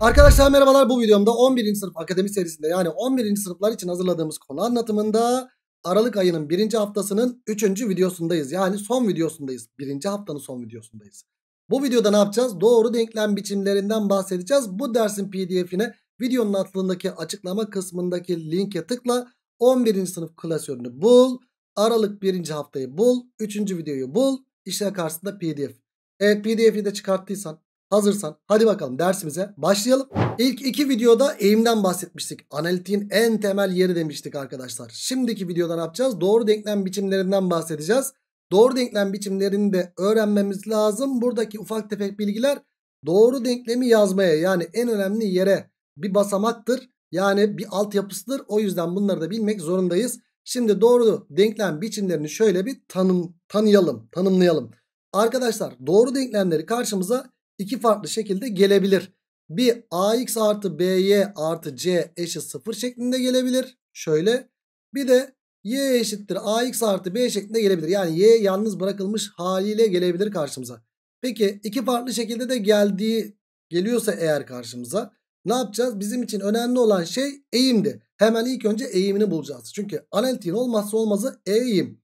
Arkadaşlar merhabalar bu videomda 11. sınıf akademi serisinde yani 11. sınıflar için hazırladığımız konu anlatımında Aralık ayının 1. haftasının 3. videosundayız. Yani son videosundayız. 1. haftanın son videosundayız. Bu videoda ne yapacağız? Doğru denklem biçimlerinden bahsedeceğiz. Bu dersin pdf'ine videonun altındaki açıklama kısmındaki linke tıkla 11. sınıf klasörünü bul. Aralık 1. haftayı bul. 3. videoyu bul. İşler karşısında pdf. Evet pdf'i de çıkarttıysan Hazırsan hadi bakalım dersimize başlayalım. İlk iki videoda eğimden bahsetmiştik. Analitiğin en temel yeri demiştik arkadaşlar. Şimdiki videoda ne yapacağız? Doğru denklem biçimlerinden bahsedeceğiz. Doğru denklem biçimlerini de öğrenmemiz lazım. Buradaki ufak tefek bilgiler doğru denklemi yazmaya yani en önemli yere bir basamaktır. Yani bir altyapısıdır. O yüzden bunları da bilmek zorundayız. Şimdi doğru denklem biçimlerini şöyle bir tanım, tanıyalım, tanımlayalım. Arkadaşlar doğru denklemleri karşımıza iki farklı şekilde gelebilir. Bir ax artı by artı c eşit 0 şeklinde gelebilir. Şöyle bir de y eşittir ax artı b şeklinde gelebilir. Yani y yalnız bırakılmış haliyle gelebilir karşımıza. Peki iki farklı şekilde de geldiği geliyorsa eğer karşımıza ne yapacağız? Bizim için önemli olan şey eğimdi. Hemen ilk önce eğimini bulacağız. Çünkü analitiğin olmazsa olmazı eğim.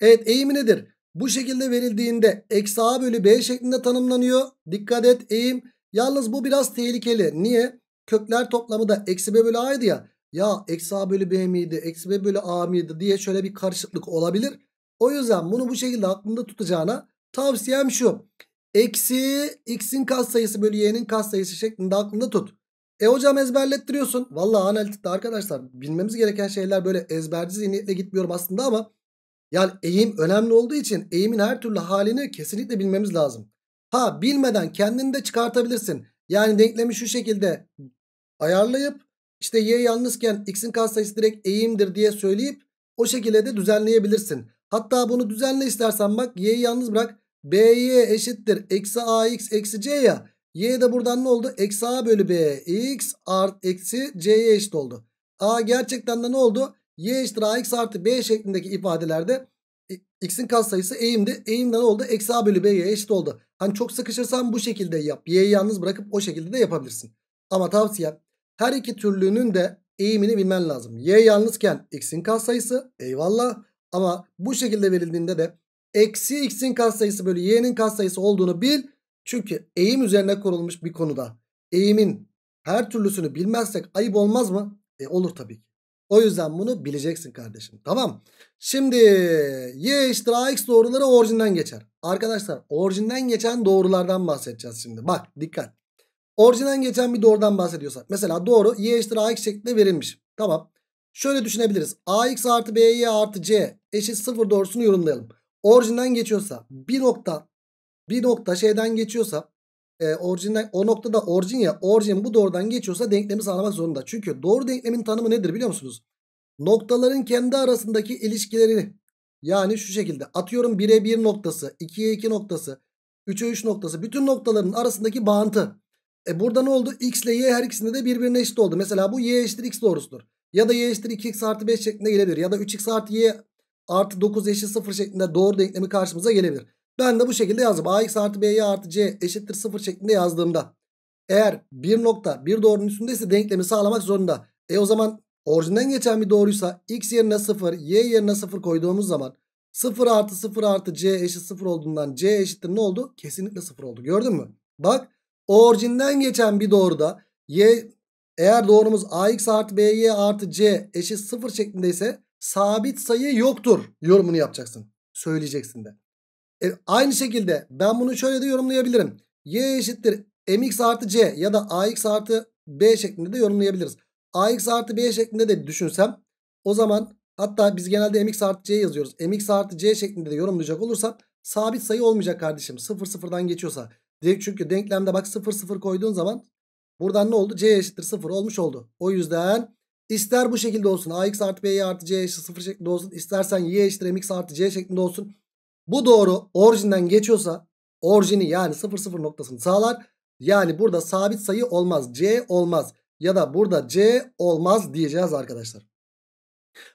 Evet eğimi nedir? bu şekilde verildiğinde eksi a bölü b şeklinde tanımlanıyor. Dikkat et eğim. Yalnız bu biraz tehlikeli. Niye? Kökler toplamı da eksi b bölü a'ydı ya. Ya eksi a bölü b miydi? Eksi b bölü a miydi diye şöyle bir karışıklık olabilir. O yüzden bunu bu şekilde aklında tutacağına tavsiyem şu. Eksi x'in katsayısı bölü y'nin katsayısı şeklinde aklında tut. E hocam ezberlettiriyorsun. Valla analitikte arkadaşlar bilmemiz gereken şeyler böyle ezberci zihniyetle gitmiyorum aslında ama yani eğim önemli olduğu için eğimin her türlü halini kesinlikle bilmemiz lazım. Ha bilmeden kendini de çıkartabilirsin. Yani denklemi şu şekilde ayarlayıp işte y yalnızken x'in katsayısı direkt eğimdir diye söyleyip o şekilde de düzenleyebilirsin. Hatta bunu düzenle istersen bak y'yi yalnız bırak. b'ye eşittir. Eksi ax eksi c ya. y de buradan ne oldu? Eksi a bölü b x art eksi c'ye eşit oldu. a gerçekten de ne oldu? y eşittir ax artı b şeklindeki ifadelerde x'in katsayısı eğimdi. Eğimden oldu. Eksi a bölü b'ye eşit oldu. Hani çok sıkışırsan bu şekilde yap. y'yi yalnız bırakıp o şekilde de yapabilirsin. Ama tavsiyem her iki türlünün de eğimini bilmen lazım. y yalnızken x'in katsayısı eyvallah. Ama bu şekilde verildiğinde de eksi x'in katsayısı bölü y'nin katsayısı olduğunu bil. Çünkü eğim üzerine kurulmuş bir konuda eğimin her türlüsünü bilmezsek ayıp olmaz mı? E olur tabii ki. O yüzden bunu bileceksin kardeşim. Tamam. Şimdi y eşittir ax doğruları orijinden geçer. Arkadaşlar orijinden geçen doğrulardan bahsedeceğiz şimdi. Bak dikkat. Orijinden geçen bir doğrudan bahsediyorsak. Mesela doğru y eşittir ax şeklinde verilmiş. Tamam. Şöyle düşünebiliriz. ax artı by artı c eşit sıfır doğrusunu yorumlayalım. Orijinden geçiyorsa bir nokta bir nokta şeyden geçiyorsa e, ee, orijinden o noktada orijin ya orijin bu doğrudan geçiyorsa denklemi sağlamak zorunda. Çünkü doğru denklemin tanımı nedir biliyor musunuz? Noktaların kendi arasındaki ilişkileri yani şu şekilde atıyorum 1'e 1 noktası 2'ye 2 noktası 3'e 3 noktası bütün noktaların arasındaki bağıntı. E burada ne oldu? X ile Y her ikisinde de birbirine eşit oldu. Mesela bu Y eşittir X doğrusudur. Ya da Y eşittir 2X artı 5 şeklinde gelebilir. Ya da 3X artı Y artı 9 eşit 0 şeklinde doğru denklemi karşımıza gelebilir. Ben de bu şekilde yazdım. AX artı BY artı C eşittir 0 şeklinde yazdığımda. Eğer bir nokta bir doğrunun üstündeyse denklemi sağlamak zorunda. E o zaman orijinden geçen bir doğruysa x yerine 0 y yerine 0 koyduğumuz zaman 0 artı 0 artı c eşit 0 olduğundan c eşittir ne oldu? Kesinlikle 0 oldu gördün mü? Bak orijinden geçen bir doğruda y eğer doğrumuz ax artı by artı c eşit 0 şeklindeyse sabit sayı yoktur yorumunu yapacaksın. Söyleyeceksin de. E, aynı şekilde ben bunu şöyle de yorumlayabilirim. Y eşittir mx artı c ya da ax artı b şeklinde de yorumlayabiliriz. ax artı b şeklinde de düşünsem o zaman hatta biz genelde mx artı c yazıyoruz. mx artı c şeklinde de yorumlayacak olursam sabit sayı olmayacak kardeşim. 0 sıfırdan geçiyorsa. Çünkü denklemde bak 0 0 koyduğun zaman buradan ne oldu? c eşittir 0 olmuş oldu. O yüzden ister bu şekilde olsun ax artı b artı c eşittir 0 şeklinde olsun. istersen y eşittir mx artı c şeklinde olsun. Bu doğru orijinden geçiyorsa orijini yani 0 0 noktasını sağlar. Yani burada sabit sayı olmaz. C olmaz. Ya da burada C olmaz diyeceğiz arkadaşlar.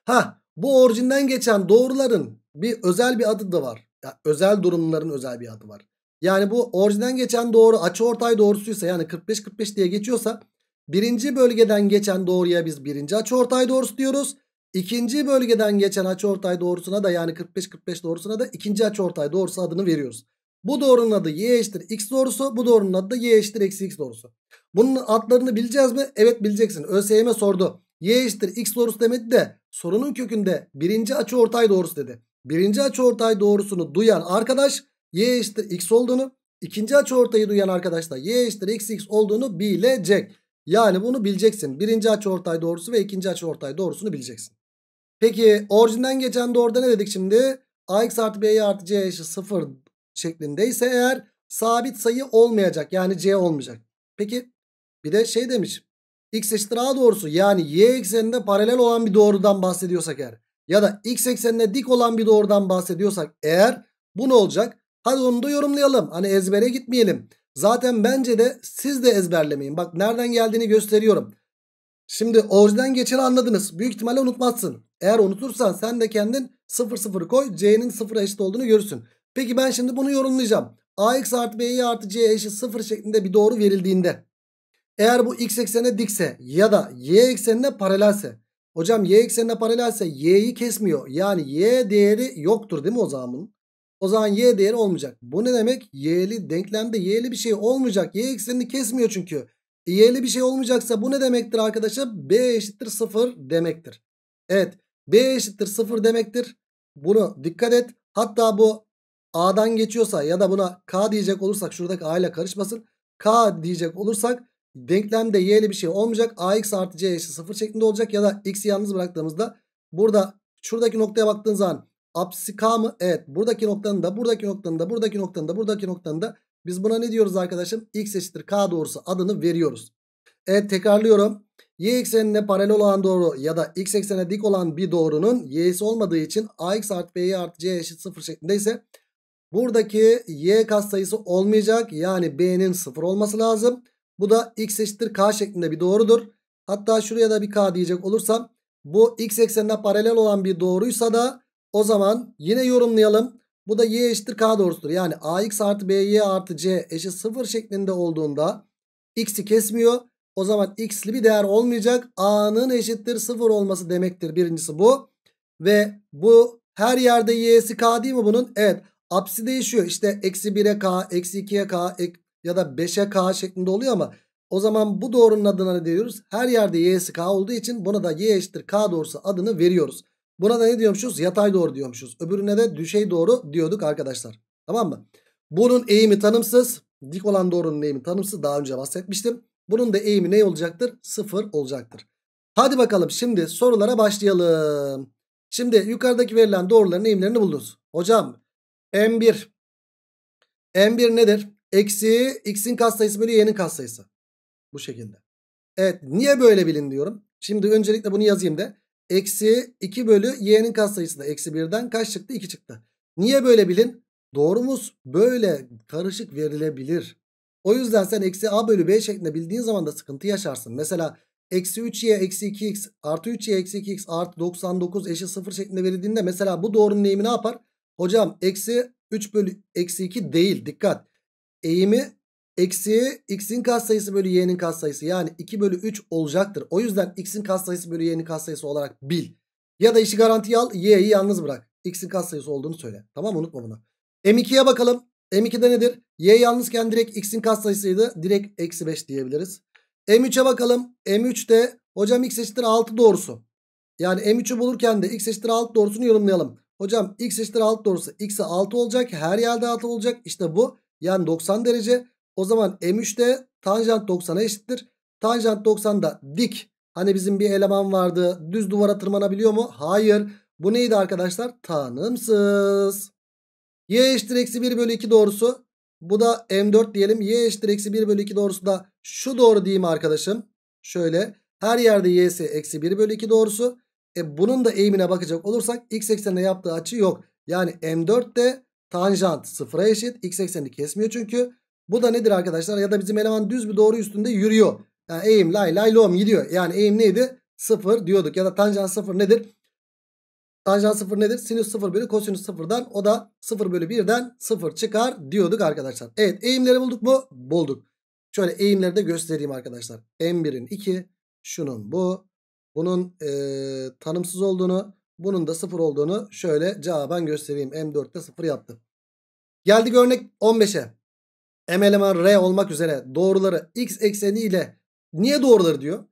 Ha bu orijinden geçen doğruların bir özel bir adı da var. Yani özel durumların özel bir adı var. Yani bu orijinden geçen doğru açı ortay doğrusuysa yani 45-45 diye geçiyorsa birinci bölgeden geçen doğruya biz birinci açı ortay doğrusu diyoruz. İkinci bölgeden geçen açıortay doğrusuna da yani 45-45 doğrusuna da ikinci açıortay doğrusu adını veriyoruz. Bu doğrunun adı y eşittir x doğrusu. Bu doğrunun adı da y eşittir eksi x doğrusu. Bunun adlarını bileceğiz mi? Evet bileceksin. ÖSYM sordu. Y eşittir x doğrusu demedi de sorunun kökünde birinci açıortay doğrusu dedi. Birinci açıortay doğrusunu duyan arkadaş y eşittir x olduğunu, ikinci açıortayı duyan arkadaş da y eşittir x x olduğunu bilecek. Yani bunu bileceksin. Birinci açıortay doğrusu ve ikinci açıortay doğrusunu bileceksin. Peki orijinden geçen doğruda ne dedik şimdi? ax artı b'ye artı c eşit 0 şeklindeyse eğer sabit sayı olmayacak. Yani c olmayacak. Peki bir de şey demiş. x eşittir a doğrusu yani y ekseninde paralel olan bir doğrudan bahsediyorsak eğer ya da x eksenine dik olan bir doğrudan bahsediyorsak eğer bu ne olacak? Hadi onu da yorumlayalım. Hani ezbere gitmeyelim. Zaten bence de siz de ezberlemeyin. Bak nereden geldiğini gösteriyorum. Şimdi orijinden geçeni anladınız. Büyük ihtimalle unutmazsın. Eğer unutursan sen de kendin 0 0 koy. C'nin 0'a eşit olduğunu görürsün. Peki ben şimdi bunu yorumlayacağım. AX artı BY artı C eşit 0 şeklinde bir doğru verildiğinde. Eğer bu X eksenine dikse ya da Y eksenine paralelse. Hocam Y eksenine paralelse Y'yi kesmiyor. Yani Y değeri yoktur değil mi o zaman bunun? O zaman y değeri olmayacak. Bu ne demek? Y'li denklemde y'li bir şey olmayacak. Y eksenini kesmiyor çünkü. E, y'li bir şey olmayacaksa bu ne demektir arkadaşlar? B eşittir 0 demektir. Evet. B eşittir 0 demektir. Bunu dikkat et. Hatta bu A'dan geçiyorsa ya da buna K diyecek olursak şuradaki A ile karışmasın. K diyecek olursak denklemde Y'li bir şey olmayacak. AX artı C eşit 0 şeklinde olacak ya da X'i yalnız bıraktığımızda burada şuradaki noktaya baktığın zaman apsisi K mı? Evet. Buradaki noktanın da buradaki noktanın da buradaki noktanın da buradaki noktanın da biz buna ne diyoruz arkadaşım? X eşittir K doğrusu adını veriyoruz. Evet tekrarlıyorum. Y eksenine paralel olan doğru ya da x eksenine dik olan bir doğrunun y'si olmadığı için ax artı b'ye artı c eşit 0 şeklinde ise buradaki y katsayısı olmayacak. Yani b'nin 0 olması lazım. Bu da x eşittir k şeklinde bir doğrudur. Hatta şuraya da bir k diyecek olursam bu x eksenine paralel olan bir doğruysa da o zaman yine yorumlayalım. Bu da y eşittir k doğrusudur. Yani ax artı by artı c eşit 0 şeklinde olduğunda x'i kesmiyor. O zaman x'li bir değer olmayacak. A'nın eşittir 0 olması demektir. Birincisi bu. Ve bu her yerde y'si k değil mi bunun? Evet. Apsi değişiyor. İşte eksi 1'e k, eksi 2'ye k ya da 5'e k şeklinde oluyor ama o zaman bu doğrunun adına ne diyoruz? Her yerde y'si k olduğu için buna da y eşittir k doğrusu adını veriyoruz. Buna da ne diyormuşuz? Yatay doğru diyormuşuz. Öbürüne de düşey doğru diyorduk arkadaşlar. Tamam mı? Bunun eğimi tanımsız. Dik olan doğrunun eğimi tanımsız. Daha önce bahsetmiştim. Bunun da eğimi ne olacaktır? 0 olacaktır. Hadi bakalım şimdi sorulara başlayalım. Şimdi yukarıdaki verilen doğruların eğimlerini buldunuz. Hocam M1 M1 nedir? Eksi x'in katsayısı bölü y'nin katsayısı. Bu şekilde. Evet niye böyle bilin diyorum. Şimdi öncelikle bunu yazayım da. Eksi 2 bölü y'nin katsayısı da eksi 1'den kaç çıktı? 2 çıktı. Niye böyle bilin? Doğrumuz böyle karışık verilebilir. O yüzden sen eksi a bölü b şeklinde bildiğin zaman da sıkıntı yaşarsın. Mesela eksi 3y eksi 2x artı 3y eksi 2x artı 99 eşit 0 şeklinde verildiğinde mesela bu doğrunun eğimi ne yapar? Hocam eksi 3 bölü eksi 2 değil dikkat. Eğimi eksi x'in katsayısı bölü y'nin katsayısı yani 2 bölü 3 olacaktır. O yüzden x'in katsayısı bölü y'nin katsayısı olarak bil. Ya da işi garantiye al y'yi yalnız bırak. x'in katsayısı olduğunu söyle. Tamam unutma bunu. M2'ye bakalım. M2'de nedir? Y yalnızken direkt x'in katsayısıydı. Direkt eksi 5 diyebiliriz. M3'e bakalım. M3'te hocam x eşittir 6 doğrusu. Yani M3'ü bulurken de x eşittir 6 doğrusunu yorumlayalım. Hocam x eşittir 6 doğrusu x'e 6 olacak. Her yerde 6 olacak. İşte bu. Yani 90 derece. O zaman M3'te tanjant 90'a eşittir. Tanjant 90'da dik. Hani bizim bir eleman vardı. Düz duvara tırmanabiliyor mu? Hayır. Bu neydi arkadaşlar? Tanımsız. Y eşittir eksi 1 bölü 2 doğrusu. Bu da M4 diyelim. Y eşittir eksi 1 bölü 2 doğrusu da şu doğru diyeyim arkadaşım. Şöyle her yerde y'si eksi 1 bölü 2 doğrusu. E bunun da eğimine bakacak olursak x eksenine yaptığı açı yok. Yani M4 de tanjant sıfıra eşit. X eksenini kesmiyor çünkü. Bu da nedir arkadaşlar? Ya da bizim eleman düz bir doğru üstünde yürüyor. Yani eğim lay lay lom gidiyor. Yani eğim neydi? Sıfır diyorduk. Ya da tanjant sıfır nedir? Tanjant 0 nedir? Sinüs 0 bölü kosinüs 0'dan o da 0 bölü 1'den 0 çıkar diyorduk arkadaşlar. Evet eğimleri bulduk mu? Bulduk. Şöyle eğimleri de göstereyim arkadaşlar. M1'in 2 şunun bu bunun e, tanımsız olduğunu bunun da 0 olduğunu şöyle cevaben göstereyim. M4'te 0 yaptı. Geldik örnek 15'e. M eleman R olmak üzere doğruları x ekseni ile niye doğruları diyor?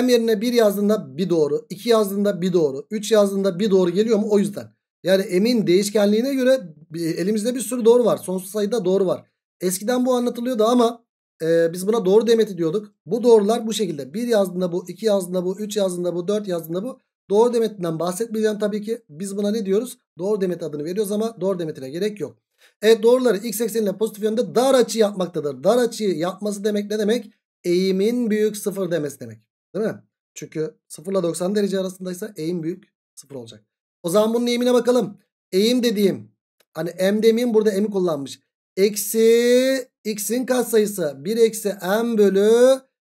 M yerine 1 yazdığında bir doğru. 2 yazdığında bir doğru. 3 yazdığında bir doğru geliyor mu? O yüzden. Yani M'in değişkenliğine göre elimizde bir sürü doğru var. Sonsuz sayıda doğru var. Eskiden bu anlatılıyordu ama e, biz buna doğru demeti diyorduk. Bu doğrular bu şekilde. 1 yazdığında bu, 2 yazdığında bu, 3 yazdığında bu, 4 yazdığında bu. Doğru demetinden bahsetmeyeceğim tabii ki. Biz buna ne diyoruz? Doğru demet adını veriyoruz ama doğru demetine gerek yok. Evet doğruları x ekseniyle pozitif yönde dar açı yapmaktadır. Dar açıyı yapması demek ne demek? Eğimin büyük sıfır demesi demek. Değil mi? Çünkü 0 ile 90 derece arasındaysa eğim büyük 0 olacak. O zaman bunun eğimine bakalım. Eğim dediğim hani m demeyeyim burada m'i kullanmış. Eksi x'in katsayısı 1 eksi m bölü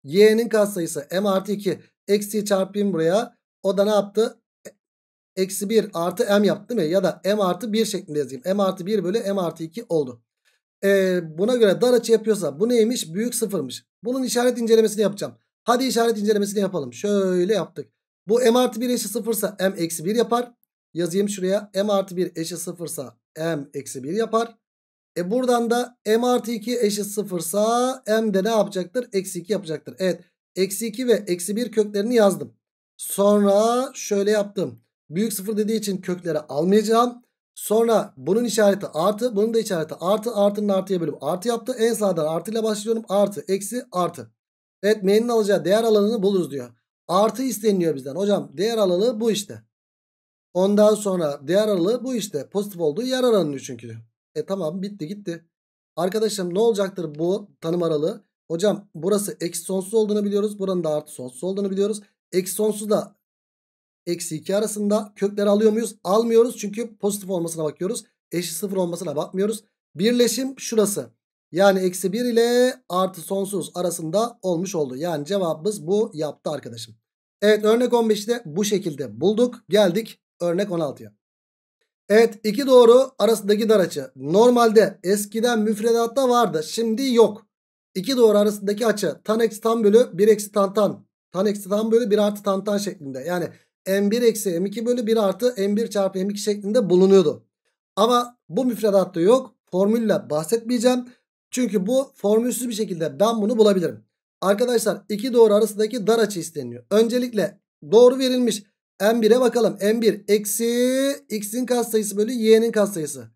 y'nin katsayısı m artı 2. Eksi çarpayım buraya. O da ne yaptı? E, eksi 1 artı m yaptı değil mi? Ya da m artı 1 şeklinde yazayım. m artı 1 bölü m artı 2 oldu. Ee, buna göre dar açı yapıyorsa bu neymiş? Büyük sıfırmış. Bunun işaret incelemesini yapacağım. Hadi işaret incelemesini yapalım. Şöyle yaptık. Bu m artı 1 eşi 0 ise m eksi 1 yapar. Yazayım şuraya. m artı 1 eşi 0 ise m eksi 1 yapar. E buradan da m artı 2 eşit 0 ise m de ne yapacaktır? Eksi 2 yapacaktır. Evet. Eksi 2 ve eksi 1 köklerini yazdım. Sonra şöyle yaptım. Büyük sıfır dediği için kökleri almayacağım. Sonra bunun işareti artı. Bunun da işareti artı. Artının artıya bölüp artı yaptı. En sağdan artıyla başlıyorum. Artı, eksi, artı. Evet m'nin alacağı değer alanını buluruz diyor. Artı isteniliyor bizden. Hocam değer alanı bu işte. Ondan sonra değer alanı bu işte. Pozitif olduğu yer aranıyor çünkü. E tamam bitti gitti. Arkadaşım ne olacaktır bu tanım aralığı? Hocam burası eksi sonsuz olduğunu biliyoruz. Buranın da artı sonsuz olduğunu biliyoruz. Eksi sonsuz da eksi 2 arasında kökleri alıyor muyuz? Almıyoruz çünkü pozitif olmasına bakıyoruz. Eşit sıfır olmasına bakmıyoruz. Birleşim şurası. Yani eksi 1 ile artı sonsuz arasında olmuş oldu. Yani cevabımız bu yaptı arkadaşım. Evet örnek 15'i de bu şekilde bulduk. Geldik örnek 16'ya. Evet iki doğru arasındaki dar açı. Normalde eskiden müfredatta vardı. Şimdi yok. İki doğru arasındaki açı tan eksi tan bölü 1 eksi tan tan. Tan eksi tan bölü 1 artı tan tan şeklinde. Yani m1 eksi m2 bölü 1 artı m1 çarpı m2 şeklinde bulunuyordu. Ama bu müfredatta yok. Formülle bahsetmeyeceğim. Çünkü bu formülsüz bir şekilde ben bunu bulabilirim. Arkadaşlar iki doğru arasındaki dar açı isteniyor. Öncelikle doğru verilmiş. M1'e bakalım. M1 eksi x'in katsayısı bölü y'nin katsayısı.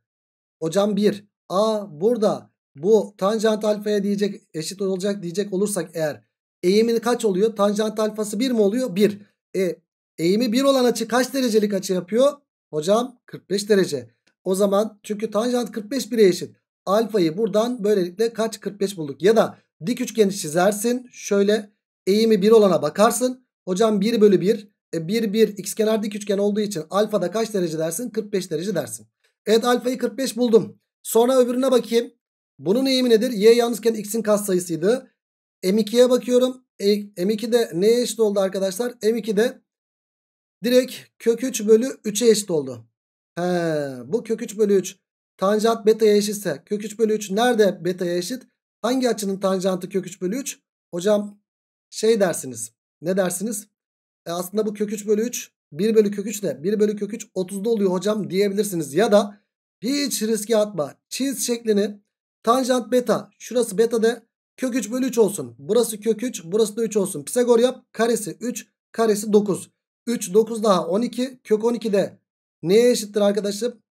Hocam 1. A burada bu tanjant alfaya diyecek eşit olacak diyecek olursak eğer eğimin kaç oluyor? Tanjant alfası 1 mi oluyor? 1. E, eğimi 1 olan açı kaç derecelik açı yapıyor? Hocam 45 derece. O zaman çünkü tanjant 45 bire eşit. Alfayı buradan böylelikle kaç 45 bulduk. Ya da dik üçgeni çizersin. Şöyle eğimi 1 olana bakarsın. Hocam 1 bölü 1. E 1 1 kenar dik üçgen olduğu için alfa da kaç derece dersin? 45 derece dersin. Evet alfayı 45 buldum. Sonra öbürüne bakayım. Bunun eğimi nedir? Y yalnızken x'in katsayısıydı. M2'ye bakıyorum. E, m de neye eşit oldu arkadaşlar? m 2 de direkt kök 3 bölü 3'e eşit oldu. He, bu kök 3 bölü 3. Tanjant beta'ya eşitse kök 3 bölü 3 nerede beta'ya eşit? Hangi açının tanjantı kök 3 bölü 3? Hocam şey dersiniz. Ne dersiniz? E aslında bu kök 3 bölü 3 1 bölü kök 3 ne? 1 bölü kök 3 30'da oluyor hocam diyebilirsiniz. Ya da hiç riski atma. Çiz şeklini tanjant beta şurası beta de kök 3 bölü 3 olsun. Burası kök 3 burası da 3 olsun. Pisagor yap karesi 3 karesi 9. 3 9 daha 12 kök 12 de neye eşittir arkadaşım?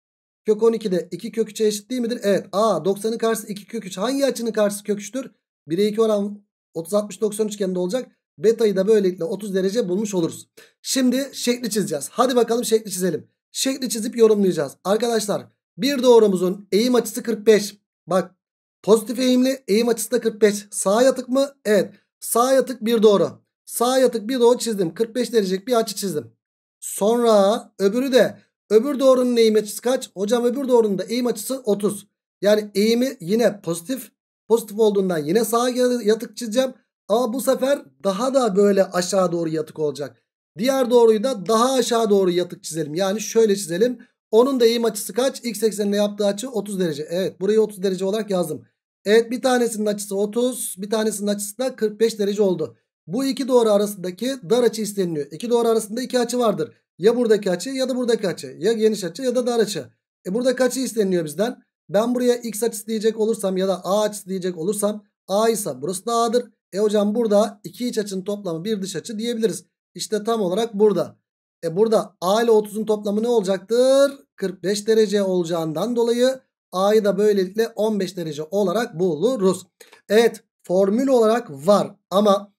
Kök 12'de 2 kök 3'e eşit değil midir? Evet. A 90'ın karşısı 2 kök 3. Hangi açının karşısı kök 3'tür? 1'e 2 oran 30 60 90 üçgeninde olacak. Betayı da böylelikle 30 derece bulmuş oluruz. Şimdi şekli çizeceğiz. Hadi bakalım şekli çizelim. Şekli çizip yorumlayacağız. Arkadaşlar bir doğrumuzun eğim açısı 45. Bak pozitif eğimli eğim açısı da 45. Sağ yatık mı? Evet. Sağ yatık bir doğru. Sağ yatık bir doğru çizdim. 45 derecelik bir açı çizdim. Sonra öbürü de Öbür doğrunun eğim açısı kaç? Hocam öbür doğrunun da eğim açısı 30. Yani eğimi yine pozitif. Pozitif olduğundan yine sağa yatık çizeceğim. Ama bu sefer daha da böyle aşağı doğru yatık olacak. Diğer doğruyu da daha aşağı doğru yatık çizelim. Yani şöyle çizelim. Onun da eğim açısı kaç? X eksenine yaptığı açı 30 derece. Evet burayı 30 derece olarak yazdım. Evet bir tanesinin açısı 30 bir tanesinin açısı da 45 derece oldu. Bu iki doğru arasındaki dar açı isteniliyor. İki doğru arasında iki açı vardır. Ya buradaki açı ya da buradaki açı. Ya geniş açı ya da dar açı. E buradaki açı isteniliyor bizden. Ben buraya x açısı diyecek olursam ya da a açısı diyecek olursam a ise burası da a'dır. E hocam burada iki iç açının toplamı bir dış açı diyebiliriz. İşte tam olarak burada. E burada a ile 30'un toplamı ne olacaktır? 45 derece olacağından dolayı a'yı da böylelikle 15 derece olarak buluruz. Evet formül olarak var ama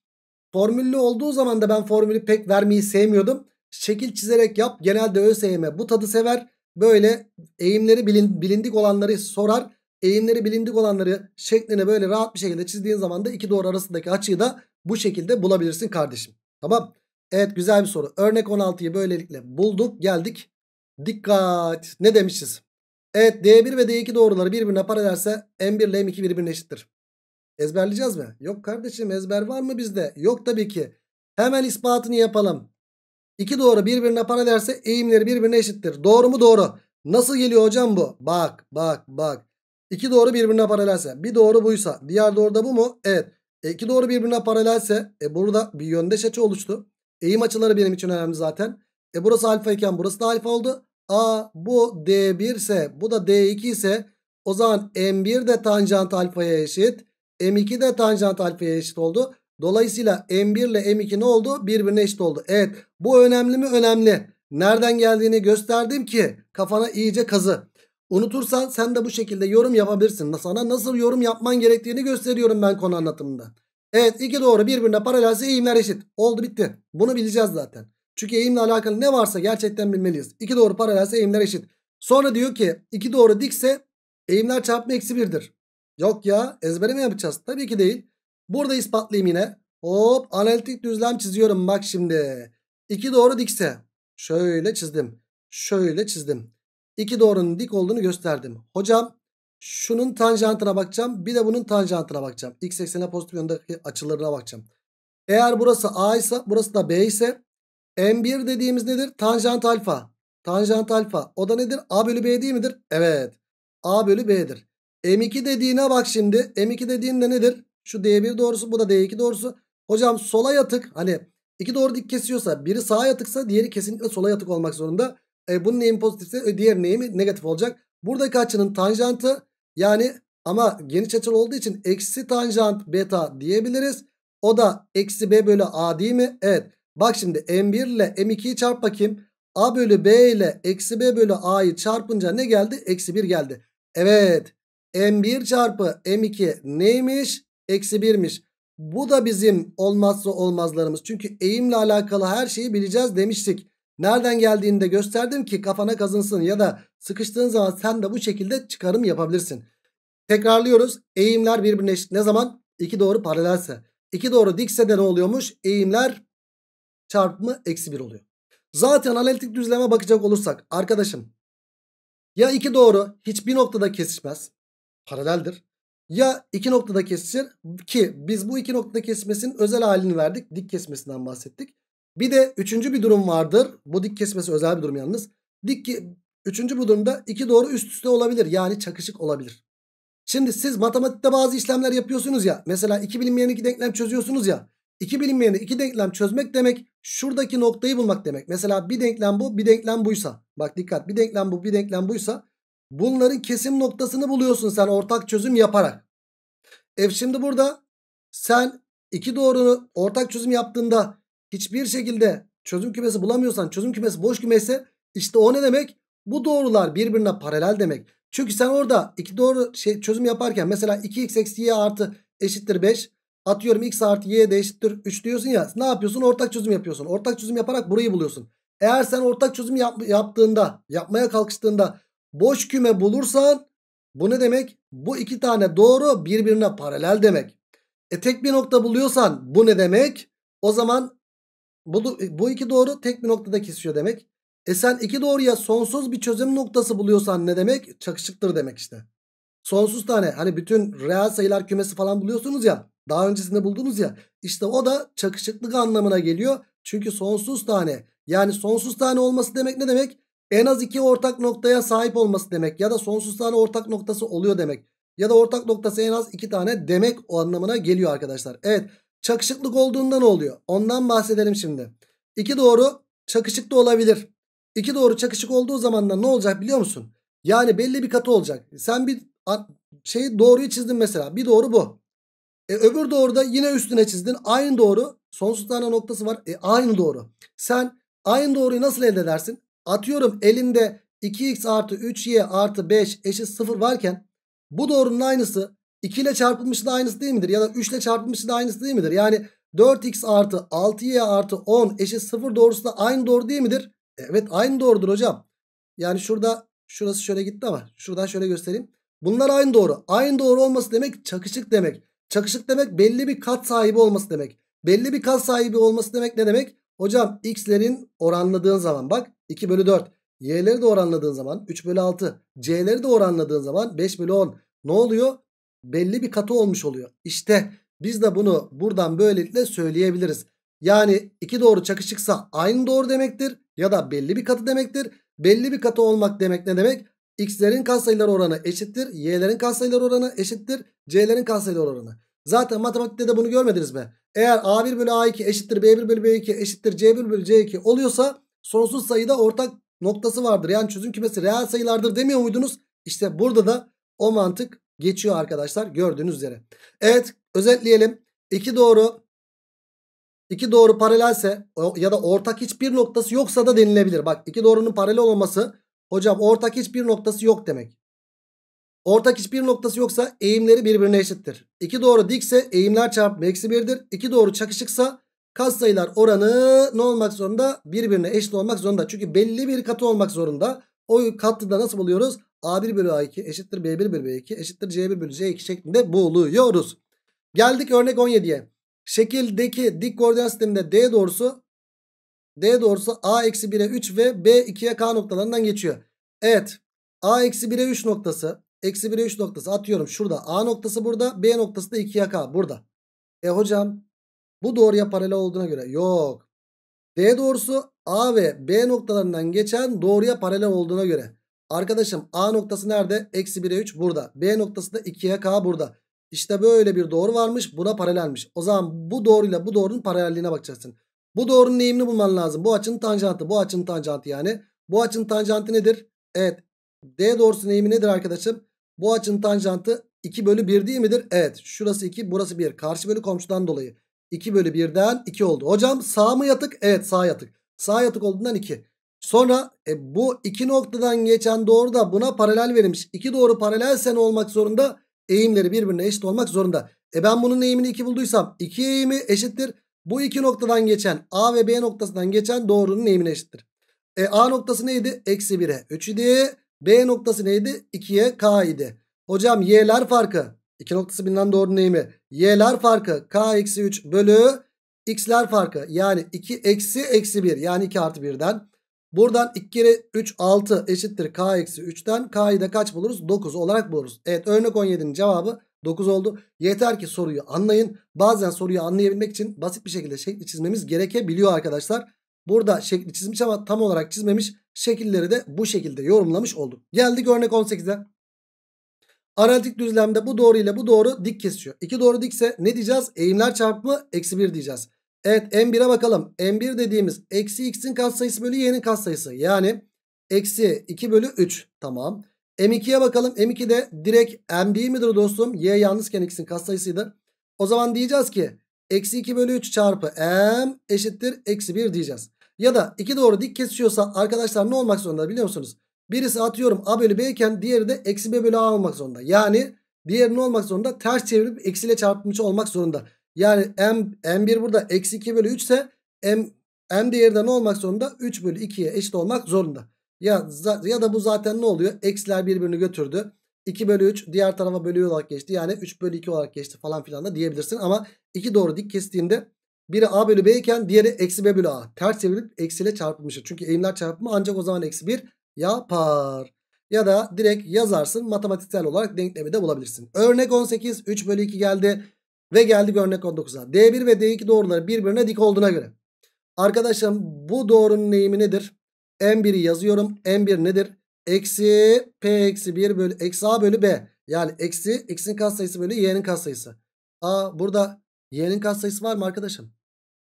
formüllü olduğu zaman da ben formülü pek vermeyi sevmiyordum. Şekil çizerek yap. Genelde ÖSYM bu tadı sever. Böyle eğimleri bilin, bilindik olanları sorar. Eğimleri bilindik olanları şeklini böyle rahat bir şekilde çizdiğin zaman da iki doğru arasındaki açıyı da bu şekilde bulabilirsin kardeşim. Tamam. Evet güzel bir soru. Örnek 16'yı böylelikle bulduk. Geldik. Dikkat. Ne demişiz? Evet D1 ve D2 doğruları birbirine paralelse M1 ile M2 birbirine eşittir. Ezberleyeceğiz mi? Yok kardeşim ezber var mı bizde? Yok tabii ki. Hemen ispatını yapalım. İki doğru birbirine paralelse eğimleri birbirine eşittir. Doğru mu? Doğru. Nasıl geliyor hocam bu? Bak bak bak. İki doğru birbirine paralelse. Bir doğru buysa. Diğer doğru da bu mu? Evet. E iki doğru birbirine paralelse. E burada bir yöndeş açı oluştu. Eğim açıları benim için önemli zaten. E burası alfa iken burası da alfa oldu. A bu D1 ise bu da D2 ise o zaman M1 de tanjant alfaya eşit. M2 de tanjant alfaya eşit oldu. Dolayısıyla M1 ile M2 ne oldu? Birbirine eşit oldu. Evet bu önemli mi? Önemli. Nereden geldiğini gösterdim ki kafana iyice kazı. Unutursan sen de bu şekilde yorum yapabilirsin. Sana nasıl yorum yapman gerektiğini gösteriyorum ben konu anlatımında. Evet iki doğru birbirine paralelse eğimler eşit. Oldu bitti. Bunu bileceğiz zaten. Çünkü eğimle alakalı ne varsa gerçekten bilmeliyiz. İki doğru paralelse eğimler eşit. Sonra diyor ki iki doğru dikse eğimler çarpma eksi birdir. Yok ya ezbere mi yapacağız? Tabii ki değil. Burada ispatlayayım yine. Hop analitik düzlem çiziyorum bak şimdi. 2 doğru dikse. Şöyle çizdim. Şöyle çizdim. 2 doğrunun dik olduğunu gösterdim. Hocam şunun tanjantına bakacağım. Bir de bunun tanjantına bakacağım. X eksenine pozitif yöndeki açılarına bakacağım. Eğer burası A ise burası da B ise M1 dediğimiz nedir? Tanjant alfa. Tanjant alfa. O da nedir? A bölü B değil midir? Evet. A bölü B'dir. M2 dediğine bak şimdi. M2 dediğinde nedir? Şu D1 doğrusu bu da D2 doğrusu. Hocam sola yatık hani iki doğru dik kesiyorsa biri sağa yatıksa diğeri kesinlikle sola yatık olmak zorunda. E, bunun neyim pozitifse e, diğer neyim negatif olacak. Buradaki açının tanjantı yani ama geniş açılı olduğu için eksi tanjant beta diyebiliriz. O da eksi b bölü a değil mi? Evet. Bak şimdi m1 ile m2'yi çarp bakayım. a bölü b ile eksi b bölü a'yı çarpınca ne geldi? Eksi 1 geldi. Evet. m1 çarpı m2 neymiş? eksi 1'miş. Bu da bizim olmazsa olmazlarımız. Çünkü eğimle alakalı her şeyi bileceğiz demiştik. Nereden geldiğini de gösterdim ki kafana kazınsın ya da sıkıştığın zaman sen de bu şekilde çıkarım yapabilirsin. Tekrarlıyoruz. Eğimler birbirine eşit. Ne zaman? İki doğru paralelse. İki doğru dikse de ne oluyormuş? Eğimler çarpımı eksi 1 oluyor. Zaten analitik düzleme bakacak olursak arkadaşım ya iki doğru hiçbir noktada kesişmez. Paraleldir. Ya iki noktada kesişir ki biz bu iki noktada kesmesinin özel halini verdik. Dik kesmesinden bahsettik. Bir de üçüncü bir durum vardır. Bu dik kesmesi özel bir durum yalnız. Dik üçüncü bu durumda iki doğru üst üste olabilir. Yani çakışık olabilir. Şimdi siz matematikte bazı işlemler yapıyorsunuz ya. Mesela iki bilinmeyen iki denklem çözüyorsunuz ya. İki bilinmeyeni iki denklem çözmek demek şuradaki noktayı bulmak demek. Mesela bir denklem bu bir denklem buysa. Bak dikkat bir denklem bu bir denklem buysa. Bunların kesim noktasını buluyorsun sen ortak çözüm yaparak. Ev şimdi burada sen iki doğrunu ortak çözüm yaptığında hiçbir şekilde çözüm kümesi bulamıyorsan çözüm kümesi boş kümesi işte o ne demek? Bu doğrular birbirine paralel demek. Çünkü sen orada iki doğru şey, çözüm yaparken mesela 2x eksi y artı eşittir 5 atıyorum x artı y de eşittir 3 diyorsun ya ne yapıyorsun? Ortak çözüm yapıyorsun. Ortak çözüm yaparak burayı buluyorsun. Eğer sen ortak çözüm yap, yaptığında yapmaya kalkıştığında boş küme bulursan bu ne demek? Bu iki tane doğru birbirine paralel demek. E tek bir nokta buluyorsan bu ne demek? O zaman bu, e, bu iki doğru tek bir noktada kesişiyor demek. E sen iki doğruya sonsuz bir çözüm noktası buluyorsan ne demek? Çakışıktır demek işte. Sonsuz tane hani bütün reel sayılar kümesi falan buluyorsunuz ya. Daha öncesinde buldunuz ya. İşte o da çakışıklık anlamına geliyor. Çünkü sonsuz tane yani sonsuz tane olması demek ne demek? En az iki ortak noktaya sahip olması demek ya da sonsuz tane ortak noktası oluyor demek. Ya da ortak noktası en az iki tane demek o anlamına geliyor arkadaşlar. Evet çakışıklık olduğunda ne oluyor? Ondan bahsedelim şimdi. İki doğru çakışık da olabilir. İki doğru çakışık olduğu zaman da ne olacak biliyor musun? Yani belli bir katı olacak. Sen bir şeyi doğruyu çizdin mesela. Bir doğru bu. E, öbür doğru da yine üstüne çizdin. Aynı doğru. Sonsuz tane noktası var. E, aynı doğru. Sen aynı doğruyu nasıl elde edersin? Atıyorum elinde 2x artı 3y artı 5 eşit 0 varken bu doğrunun aynısı 2 ile çarpılmışın aynısı değil midir? Ya da 3 ile çarpılmışın aynısı değil midir? Yani 4x artı 6y artı 10 eşit 0 doğrusu da aynı doğru değil midir? Evet aynı doğrudur hocam. Yani şurada şurası şöyle gitti ama şuradan şöyle göstereyim. Bunlar aynı doğru. Aynı doğru olması demek çakışık demek. Çakışık demek belli bir kat sahibi olması demek. Belli bir kat sahibi olması demek ne demek? Hocam x'lerin oranladığın zaman bak 2 bölü 4. Y'leri de oranladığın zaman 3 bölü 6. C'leri de oranladığın zaman 5 bölü 10. Ne oluyor? Belli bir katı olmuş oluyor. İşte biz de bunu buradan böylelikle söyleyebiliriz. Yani iki doğru çakışıksa aynı doğru demektir ya da belli bir katı demektir. Belli bir katı olmak demek ne demek? X'lerin katsayıları oranı eşittir. Y'lerin katsayıları oranı eşittir. C'lerin katsayıları oranı. Zaten matematikte de bunu görmediniz mi? Eğer A1 bölü A2 eşittir B1 bölü B2 eşittir C1 bölü C2 oluyorsa sonsuz sayıda ortak noktası vardır. Yani çözüm kümesi reel sayılardır demiyor muydunuz? İşte burada da o mantık geçiyor arkadaşlar gördüğünüz üzere. Evet özetleyelim. 2 doğru iki doğru paralelse ya da ortak hiçbir noktası yoksa da denilebilir. Bak iki doğrunun paralel olması hocam ortak hiçbir noktası yok demek. Ortak hiçbir noktası yoksa eğimleri birbirine eşittir. 2 doğru dikse eğimler çarpımı eksi 1'dir. 2 doğru çakışıksa katsayılar oranı ne olmak zorunda? Birbirine eşit olmak zorunda. Çünkü belli bir katı olmak zorunda. O katı da nasıl buluyoruz? A1 bölü A2 eşittir B1 bölü B2 eşittir C1 bölü C2 şeklinde buluyoruz. Geldik örnek 17'ye. Şekildeki dik koordinat sisteminde D doğrusu D doğrusu A eksi 1'e 3 ve B 2'ye K noktalarından geçiyor. Evet. A eksi 1'e 3 noktası Eksi 1'e 3 noktası atıyorum şurada. A noktası burada. B noktası da 2'ye K burada. E hocam bu doğruya paralel olduğuna göre yok. D doğrusu A ve B noktalarından geçen doğruya paralel olduğuna göre. Arkadaşım A noktası nerede? Eksi 1'e 3 burada. B noktası da 2'ye K burada. İşte böyle bir doğru varmış. Buna paralelmiş. O zaman bu doğruyla bu doğrunun paralelliğine bakacaksın. Bu doğrunun eğimini bulman lazım. Bu açının tanjantı. Bu açının tanjantı yani. Bu açının tanjantı nedir? Evet. D doğrusunun eğimi nedir arkadaşım? Bu açının tanjantı 2 bölü 1 değil midir? Evet. Şurası 2 burası 1. Karşı bölü komşudan dolayı. 2 bölü 1'den 2 oldu. Hocam sağ mı yatık? Evet sağ yatık. Sağ yatık olduğundan 2. Sonra e, bu iki noktadan geçen doğru da buna paralel verilmiş. İki doğru paralelsen olmak zorunda. Eğimleri birbirine eşit olmak zorunda. E ben bunun eğimini 2 bulduysam 2 eğimi eşittir. Bu iki noktadan geçen A ve B noktasından geçen doğrunun eğimine eşittir. E, A noktası neydi? Eksi 1'e 3 idi. B noktası neydi? 2'ye K idi. Hocam Y'ler farkı. 2 noktası bilinen doğru neyimi? Y'ler farkı. K eksi 3 bölü X'ler farkı. Yani 2 eksi eksi 1. Yani 2 artı 1'den. Buradan 2 kere 3 6 eşittir K eksi 3'ten. K'yı da kaç buluruz? 9 olarak buluruz. Evet örnek 17'nin cevabı 9 oldu. Yeter ki soruyu anlayın. Bazen soruyu anlayabilmek için basit bir şekilde şekli çizmemiz gerekebiliyor arkadaşlar. Burada şekli çizmiş ama tam olarak çizmemiş şekilleri de bu şekilde yorumlamış olduk. Geldik örnek 18'e. Analitik düzlemde bu doğru ile bu doğru dik kesiyor. İki doğru dikse ne diyeceğiz? Eğimler çarpımı eksi 1 diyeceğiz. Evet M1'e bakalım. M1 dediğimiz eksi x'in katsayısı bölü y'nin katsayısı. Yani eksi 2 bölü 3. Tamam. M2'ye bakalım. m 2 de direkt M değil midir dostum? Y yalnızken x'in katsayısıydı. O zaman diyeceğiz ki eksi 2 bölü 3 çarpı M eşittir eksi 1 diyeceğiz. Ya da iki doğru dik kesiyorsa arkadaşlar ne olmak zorunda biliyor musunuz? Birisi atıyorum A bölü B iken diğeri de eksi B bölü A olmak zorunda. Yani diğeri ne olmak zorunda? Ters çevirip eksiyle çarpmış olmak zorunda. Yani M, M1 burada eksi 2 bölü 3 ise M, M değeri de ne olmak zorunda? 3 bölü 2'ye eşit olmak zorunda. Ya, ya da bu zaten ne oluyor? Eksiler birbirini götürdü. 2 bölü 3 diğer tarafa bölü olarak geçti. Yani 3 bölü 2 olarak geçti falan filan da diyebilirsin. Ama iki doğru dik kestiğinde biri a bölü b iken diğeri eksi b bölü a. Ters çevirip eksiyle çarpılmıştır. Çünkü eğimler çarpımı ancak o zaman eksi 1 yapar. Ya da direkt yazarsın matematiksel olarak denklemi de bulabilirsin. Örnek 18 3 bölü 2 geldi. Ve geldik örnek 19'a. D1 ve D2 doğruları birbirine dik olduğuna göre. Arkadaşlarım bu doğrunun eğimi nedir? M1'i yazıyorum. M1 nedir? Eksi P eksi 1 bölü eksi A bölü B. Yani eksi x'in katsayısı bölü y'nin katsayısı. A burada y'nin katsayısı var mı arkadaşım?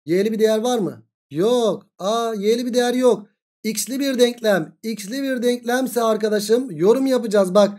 Y'li bir değer var mı? Yok. A y'li bir değer yok. X'li bir denklem. X'li bir denklemse arkadaşım yorum yapacağız. Bak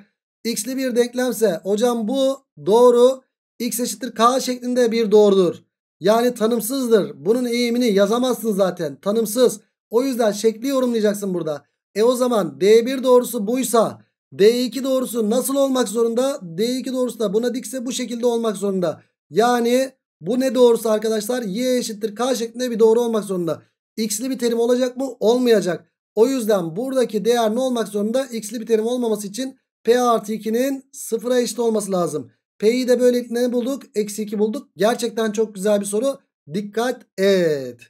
X'li bir denklemse hocam bu doğru. X eşittir K şeklinde bir doğrudur. Yani tanımsızdır. Bunun eğimini yazamazsın zaten. Tanımsız. O yüzden şekli yorumlayacaksın burada. E o zaman D1 doğrusu buysa D2 doğrusu nasıl olmak zorunda? D2 doğrusu da buna dikse bu şekilde olmak zorunda. Yani bu ne doğrusu arkadaşlar? Y eşittir K şeklinde bir doğru olmak zorunda. X'li bir terim olacak mı? Olmayacak. O yüzden buradaki değer ne olmak zorunda? X'li bir terim olmaması için P artı 2'nin sıfıra eşit olması lazım. P'yi de böylelikle ne bulduk? Eksi 2 bulduk. Gerçekten çok güzel bir soru. Dikkat et.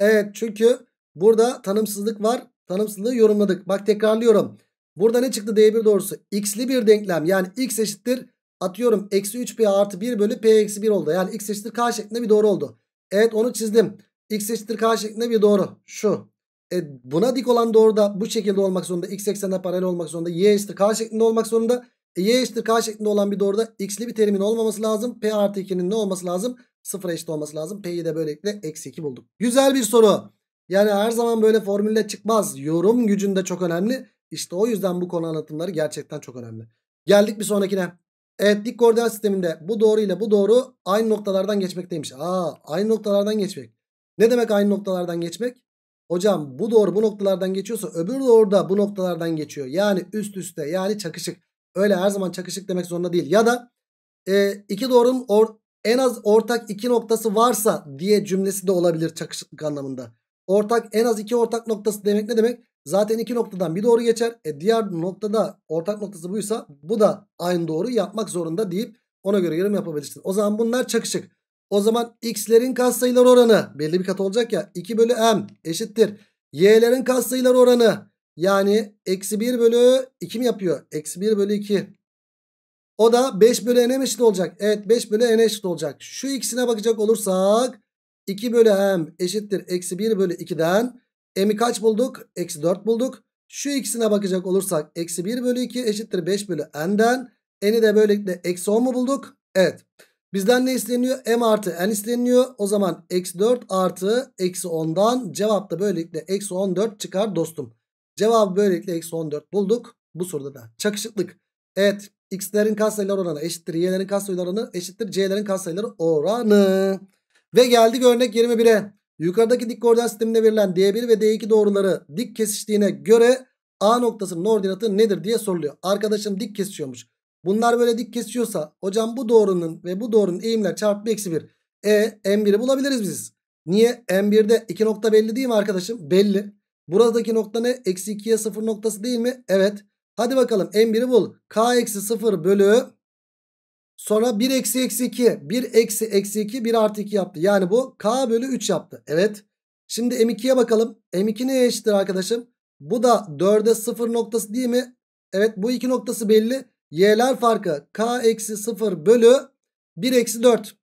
Evet çünkü burada tanımsızlık var. Tanımsızlığı yorumladık. Bak tekrarlıyorum. Burada ne çıktı D1 doğrusu? X'li bir denklem yani X eşittir Atıyorum eksi 3p artı 1 bölü p eksi 1 oldu. Yani x eşittir k şeklinde bir doğru oldu. Evet onu çizdim. x eşittir k şeklinde bir doğru. Şu. E, buna dik olan doğru da bu şekilde olmak zorunda. X eksenine paralel olmak zorunda. Y eşittir k şeklinde olmak zorunda. E, y eşittir k şeklinde olan bir doğru da x'li bir terimin olmaması lazım. P artı 2'nin ne olması lazım? Sıfıra eşit olması lazım. P'yi de böylelikle eksi 2 bulduk. Güzel bir soru. Yani her zaman böyle formülle çıkmaz. Yorum gücünde çok önemli. İşte o yüzden bu konu anlatımları gerçekten çok önemli. Geldik bir sonrakine. Evet dik koordinat sisteminde bu doğru ile bu doğru aynı noktalardan geçmekteymiş. Aa aynı noktalardan geçmek. Ne demek aynı noktalardan geçmek? Hocam bu doğru bu noktalardan geçiyorsa öbür doğru da bu noktalardan geçiyor. Yani üst üste yani çakışık. Öyle her zaman çakışık demek zorunda değil. Ya da e, iki doğrunun or, en az ortak iki noktası varsa diye cümlesi de olabilir çakışıklık anlamında. Ortak en az iki ortak noktası demek ne demek? Zaten iki noktadan bir doğru geçer. E diğer noktada ortak noktası buysa bu da aynı doğru yapmak zorunda deyip ona göre yorum yapabilirsin. O zaman bunlar çakışık. O zaman x'lerin katsayıları oranı belli bir kat olacak ya 2 bölü m eşittir. Y'lerin katsayıları oranı yani eksi 1 bölü 2 mi yapıyor? Eksi 1 bölü 2. O da 5 bölü n eşit olacak? Evet 5 bölü n eşit olacak. Şu ikisine bakacak olursak 2 bölü m eşittir eksi 1 bölü 2'den M'i kaç bulduk? Eksi 4 bulduk. Şu ikisine bakacak olursak eksi 1 bölü 2 eşittir 5 bölü n'den. N'i de böylelikle eksi 10 mu bulduk? Evet. Bizden ne isteniyor? M artı N isteniyor. O zaman eksi 4 artı eksi 10'dan cevap da böylelikle eksi 14 çıkar dostum. Cevabı böylelikle eksi 14 bulduk. Bu soruda da çakışıklık. Evet x'lerin katsayıları oranı eşittir y'lerin katsayıları oranı eşittir c'lerin katsayıları oranı. Ve geldik örnek 21'e. Yukarıdaki dik koordinat sistemine verilen D1 ve D2 doğruları dik kesiştiğine göre A noktasının ordinatı nedir diye soruluyor. Arkadaşım dik kesişiyormuş. Bunlar böyle dik kesiyorsa hocam bu doğrunun ve bu doğrunun eğimler çarpı eksi 1. E M1'i bulabiliriz biz. Niye? M1'de 2 nokta belli değil mi arkadaşım? Belli. Buradaki nokta ne? Eksi 2'ye 0 noktası değil mi? Evet. Hadi bakalım M1'i bul. K eksi 0 bölü Sonra 1 eksi eksi 2. 1 eksi eksi 2 1 artı 2 yaptı. Yani bu k bölü 3 yaptı. Evet. Şimdi M2'ye bakalım. M2 neye eşittir arkadaşım? Bu da 4'e 0 noktası değil mi? Evet bu iki noktası belli. Y'ler farkı k eksi 0 bölü 1 eksi 4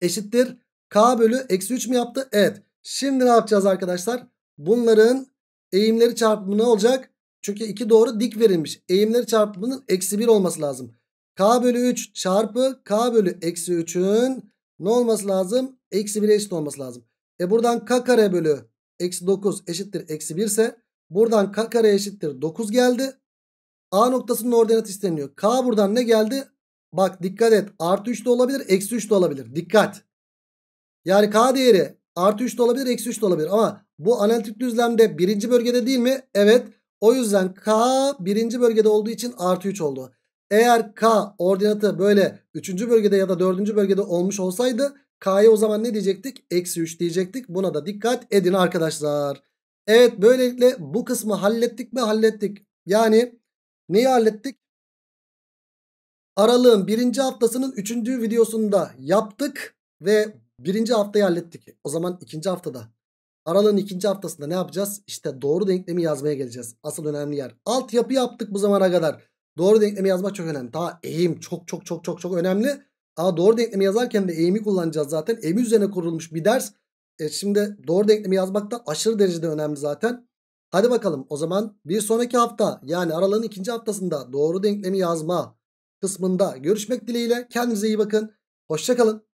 eşittir. K bölü eksi 3 mü yaptı? Evet. Şimdi ne yapacağız arkadaşlar? Bunların eğimleri çarpımı ne olacak? Çünkü iki doğru dik verilmiş. Eğimleri çarpımının eksi 1 olması lazım. K bölü 3 çarpı K bölü eksi 3'ün ne olması lazım? Eksi 1'e eşit olması lazım. E buradan K kare bölü eksi 9 eşittir eksi 1 ise buradan K kare eşittir 9 geldi. A noktasının ordinat isteniyor. K buradan ne geldi? Bak dikkat et artı 3 de olabilir eksi 3 de olabilir. Dikkat. Yani K değeri artı 3 de olabilir eksi 3 de olabilir. Ama bu analitik düzlemde birinci bölgede değil mi? Evet. O yüzden K birinci bölgede olduğu için artı 3 oldu. Eğer K ordinatı böyle 3. bölgede ya da 4. bölgede olmuş olsaydı K'ya o zaman ne diyecektik? Eksi 3 diyecektik. Buna da dikkat edin arkadaşlar. Evet böylelikle bu kısmı hallettik mi? Hallettik. Yani neyi hallettik? Aralığın birinci haftasının üçüncü videosunda yaptık ve birinci haftayı hallettik. O zaman ikinci haftada. Aralığın ikinci haftasında ne yapacağız? İşte doğru denklemi yazmaya geleceğiz. Asıl önemli yer. Altyapı yaptık bu zamana kadar. Doğru denklemi yazmak çok önemli. Daha eğim çok çok çok çok çok önemli. Aa, doğru denklemi yazarken de eğimi kullanacağız zaten. Eğimi üzerine kurulmuş bir ders. E şimdi doğru denklemi yazmak da aşırı derecede önemli zaten. Hadi bakalım o zaman bir sonraki hafta yani aralığın ikinci haftasında doğru denklemi yazma kısmında görüşmek dileğiyle. Kendinize iyi bakın. Hoşçakalın.